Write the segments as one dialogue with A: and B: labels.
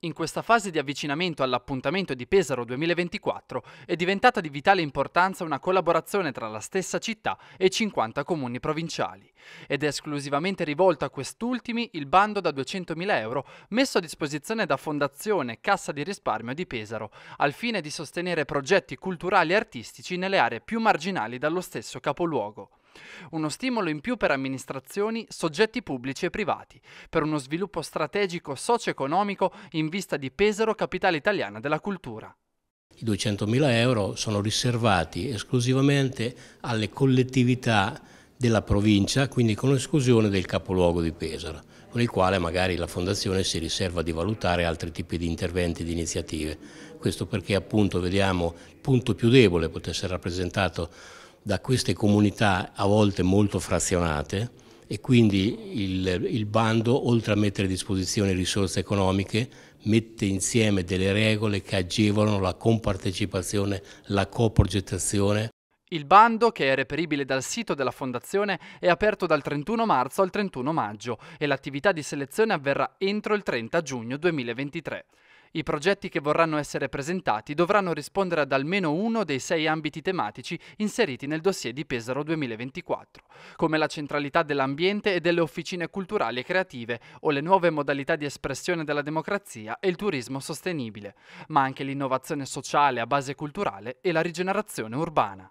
A: In questa fase di avvicinamento all'appuntamento di Pesaro 2024 è diventata di vitale importanza una collaborazione tra la stessa città e 50 comuni provinciali ed è esclusivamente rivolto a quest'ultimi il bando da 200.000 euro messo a disposizione da Fondazione Cassa di risparmio di Pesaro al fine di sostenere progetti culturali e artistici nelle aree più marginali dallo stesso capoluogo. Uno stimolo in più per amministrazioni, soggetti pubblici e privati, per uno sviluppo strategico socio-economico in vista di Pesaro, capitale italiana della cultura.
B: I 200.000 euro sono riservati esclusivamente alle collettività della provincia, quindi con esclusione del capoluogo di Pesaro, con il quale magari la Fondazione si riserva di valutare altri tipi di interventi e di iniziative. Questo perché appunto vediamo il punto più debole potesse essere rappresentato da queste comunità a volte molto frazionate e quindi il, il bando, oltre a mettere a disposizione risorse economiche, mette insieme delle regole che agevolano la compartecipazione, la coprogettazione
A: il bando, che è reperibile dal sito della Fondazione, è aperto dal 31 marzo al 31 maggio e l'attività di selezione avverrà entro il 30 giugno 2023. I progetti che vorranno essere presentati dovranno rispondere ad almeno uno dei sei ambiti tematici inseriti nel dossier di Pesaro 2024, come la centralità dell'ambiente e delle officine culturali e creative o le nuove modalità di espressione della democrazia e il turismo sostenibile, ma anche l'innovazione sociale a base culturale e la rigenerazione urbana.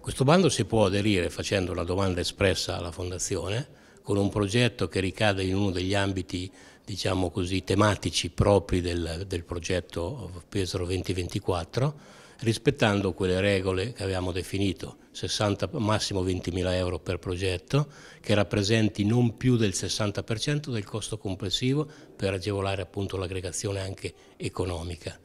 B: Questo bando si può aderire facendo la domanda espressa alla Fondazione con un progetto che ricade in uno degli ambiti diciamo così, tematici propri del, del progetto Pesaro 2024, rispettando quelle regole che avevamo definito, 60, massimo 20.000 euro per progetto, che rappresenti non più del 60% del costo complessivo per agevolare l'aggregazione anche economica.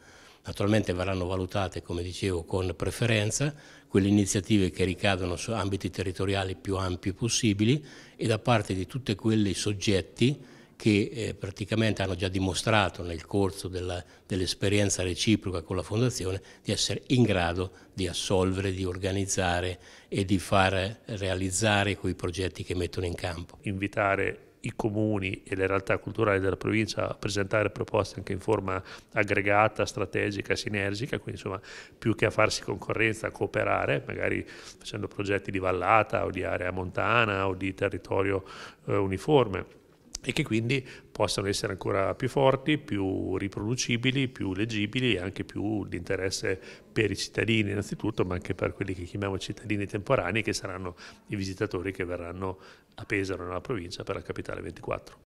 B: Naturalmente verranno valutate, come dicevo, con preferenza quelle iniziative che ricadono su ambiti territoriali più ampi possibili e da parte di tutti quei soggetti che eh, praticamente hanno già dimostrato nel corso dell'esperienza dell reciproca con la Fondazione di essere in grado di assolvere, di organizzare e di far realizzare quei progetti che mettono in campo. Invitare i comuni e le realtà culturali della provincia a presentare
C: proposte anche in forma aggregata, strategica, sinergica, quindi insomma più che a farsi concorrenza, a cooperare, magari facendo progetti di vallata o di area montana o di territorio eh, uniforme e che quindi possano essere ancora più forti, più riproducibili, più leggibili e anche più di interesse per i cittadini innanzitutto, ma anche per quelli che chiamiamo cittadini temporanei, che saranno i visitatori che verranno a Pesaro nella provincia per la capitale 24.